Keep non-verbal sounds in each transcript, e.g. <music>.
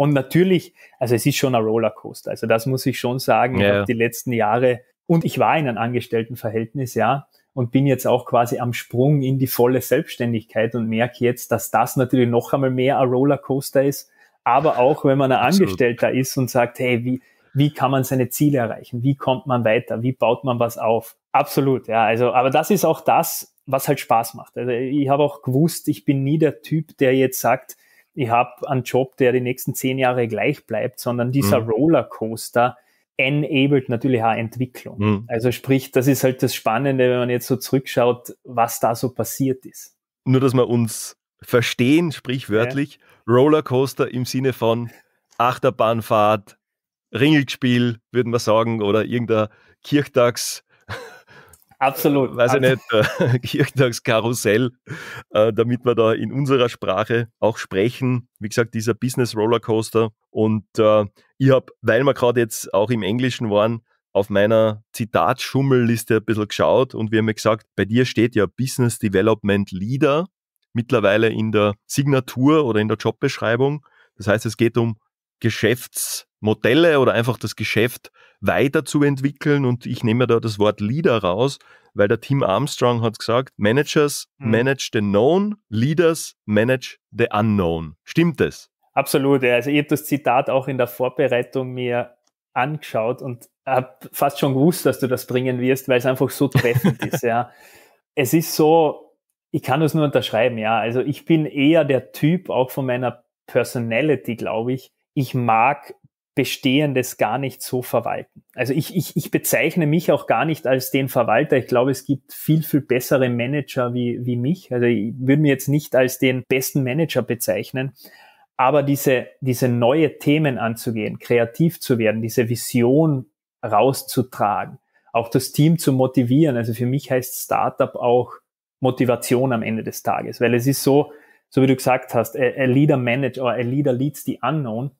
Und natürlich, also es ist schon ein Rollercoaster. Also das muss ich schon sagen. Ja. die letzten Jahre und ich war in einem Angestelltenverhältnis, ja, und bin jetzt auch quasi am Sprung in die volle Selbstständigkeit und merke jetzt, dass das natürlich noch einmal mehr ein Rollercoaster ist. Aber auch wenn man ein Angestellter ist und sagt, hey, wie, wie kann man seine Ziele erreichen? Wie kommt man weiter? Wie baut man was auf? Absolut, ja. Also, aber das ist auch das, was halt Spaß macht. Also ich habe auch gewusst, ich bin nie der Typ, der jetzt sagt, ich habe einen Job, der die nächsten zehn Jahre gleich bleibt, sondern dieser mhm. Rollercoaster enabled natürlich auch Entwicklung. Mhm. Also sprich, das ist halt das Spannende, wenn man jetzt so zurückschaut, was da so passiert ist. Nur, dass wir uns verstehen, sprichwörtlich, ja. Rollercoaster im Sinne von Achterbahnfahrt, Ringelspiel, würden wir sagen, oder irgendein Kirchtags- Absolut. Äh, weiß ich nicht, Kirchtagskarussell, äh, <laughs> äh, damit wir da in unserer Sprache auch sprechen. Wie gesagt, dieser Business Rollercoaster. Und äh, ich habe, weil wir gerade jetzt auch im Englischen waren, auf meiner Zitatschummelliste ein bisschen geschaut und wir haben gesagt, bei dir steht ja Business Development Leader mittlerweile in der Signatur oder in der Jobbeschreibung. Das heißt, es geht um Geschäfts- Modelle oder einfach das Geschäft weiterzuentwickeln. Und ich nehme da das Wort Leader raus, weil der Tim Armstrong hat gesagt, Managers mhm. manage the known, Leaders manage the unknown. Stimmt das? Absolut. Also ich habe das Zitat auch in der Vorbereitung mir angeschaut und habe fast schon gewusst, dass du das bringen wirst, weil es einfach so treffend <laughs> ist. Ja, es ist so. Ich kann das nur unterschreiben. Ja, also ich bin eher der Typ auch von meiner Personality, glaube ich. Ich mag Bestehendes gar nicht so verwalten. Also ich, ich, ich bezeichne mich auch gar nicht als den Verwalter. Ich glaube, es gibt viel, viel bessere Manager wie, wie mich. Also ich würde mir jetzt nicht als den besten Manager bezeichnen. Aber diese, diese neue Themen anzugehen, kreativ zu werden, diese Vision rauszutragen, auch das Team zu motivieren. Also für mich heißt Startup auch Motivation am Ende des Tages, weil es ist so, so wie du gesagt hast, a, a leader manage or a leader leads the unknown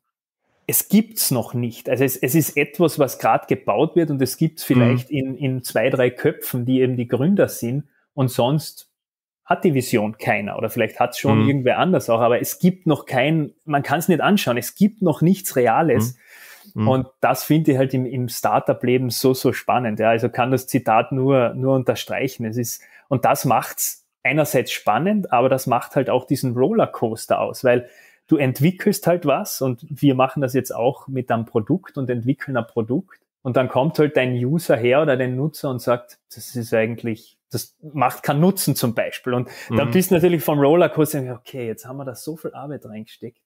es gibt's noch nicht. Also es, es ist etwas, was gerade gebaut wird und es gibt's vielleicht mhm. in, in zwei, drei Köpfen, die eben die Gründer sind und sonst hat die Vision keiner oder vielleicht hat's schon mhm. irgendwer anders auch, aber es gibt noch kein, man kann es nicht anschauen, es gibt noch nichts Reales. Mhm. mhm. Und das finde ich halt im, im Startup-Leben so, so spannend. Ja. Also kann das Zitat nur, nur unterstreichen. Es ist, und das macht's einerseits spannend, aber das macht halt auch diesen Rollercoaster aus, weil du entwickelst halt was und wir machen das jetzt auch mit einem Produkt und entwickeln ein Produkt. Und dann kommt halt dein User her oder dein Nutzer und sagt, das ist eigentlich, das macht keinen Nutzen zum Beispiel. Und mhm. dann bist du natürlich vom Rollercoaster, okay, jetzt haben wir da so viel Arbeit reingesteckt.